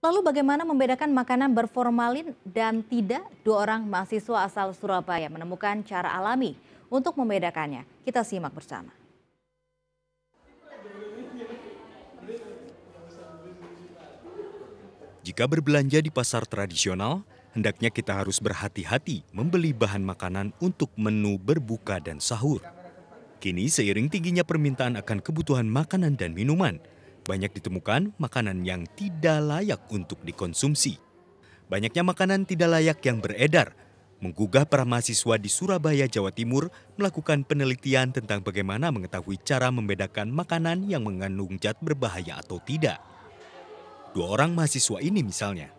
Lalu bagaimana membedakan makanan berformalin dan tidak? Dua orang mahasiswa asal Surabaya menemukan cara alami untuk membedakannya. Kita simak bersama. Jika berbelanja di pasar tradisional, hendaknya kita harus berhati-hati membeli bahan makanan untuk menu berbuka dan sahur. Kini seiring tingginya permintaan akan kebutuhan makanan dan minuman, banyak ditemukan makanan yang tidak layak untuk dikonsumsi. Banyaknya makanan tidak layak yang beredar menggugah para mahasiswa di Surabaya, Jawa Timur melakukan penelitian tentang bagaimana mengetahui cara membedakan makanan yang mengandung zat berbahaya atau tidak. Dua orang mahasiswa ini misalnya,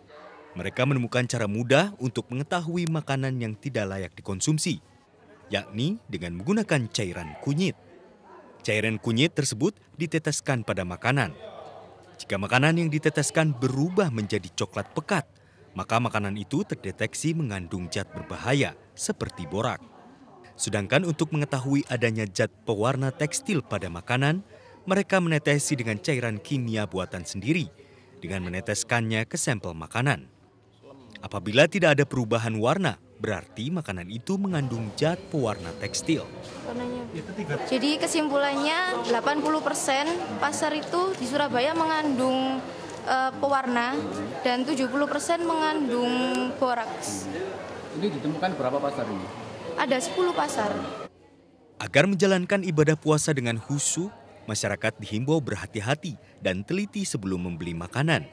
mereka menemukan cara mudah untuk mengetahui makanan yang tidak layak dikonsumsi, yakni dengan menggunakan cairan kunyit. Cairan kunyit tersebut diteteskan pada makanan. Jika makanan yang diteteskan berubah menjadi coklat pekat, maka makanan itu terdeteksi mengandung zat berbahaya seperti borak. Sedangkan untuk mengetahui adanya zat pewarna tekstil pada makanan, mereka menetesi dengan cairan kimia buatan sendiri dengan meneteskannya ke sampel makanan. Apabila tidak ada perubahan warna, Berarti makanan itu mengandung zat pewarna tekstil. Ya, Jadi kesimpulannya 80% pasar itu di Surabaya mengandung uh, pewarna dan 70% mengandung boraks. Ini ditemukan berapa pasar ini? Ada 10 pasar. Agar menjalankan ibadah puasa dengan khusyuk, masyarakat dihimbau berhati-hati dan teliti sebelum membeli makanan.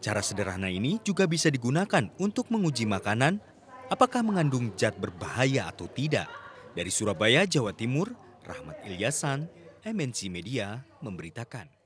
Cara sederhana ini juga bisa digunakan untuk menguji makanan apakah mengandung zat berbahaya atau tidak. Dari Surabaya, Jawa Timur, Rahmat Ilyasan, MNC Media memberitakan.